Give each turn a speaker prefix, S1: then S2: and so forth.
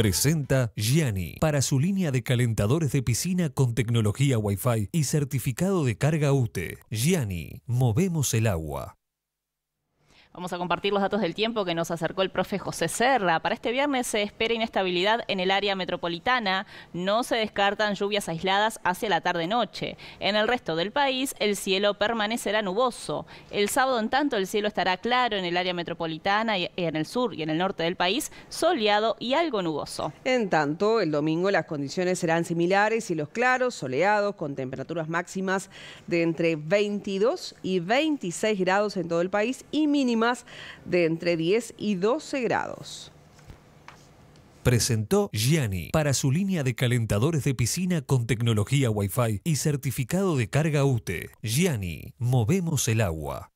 S1: Presenta Gianni para su línea de calentadores de piscina con tecnología Wi-Fi y certificado de carga UTE. Gianni, movemos el agua.
S2: Vamos a compartir los datos del tiempo que nos acercó el profe José Serra. Para este viernes se espera inestabilidad en el área metropolitana. No se descartan lluvias aisladas hacia la tarde-noche. En el resto del país el cielo permanecerá nuboso. El sábado, en tanto, el cielo estará claro en el área metropolitana y en el sur y en el norte del país, soleado y algo nuboso.
S3: En tanto, el domingo las condiciones serán similares y los claros, soleados, con temperaturas máximas de entre 22 y 26 grados en todo el país y mínimo de entre 10 y 12 grados.
S1: Presentó Gianni para su línea de calentadores de piscina con tecnología Wi-Fi y certificado de carga UTE. Gianni, movemos el agua.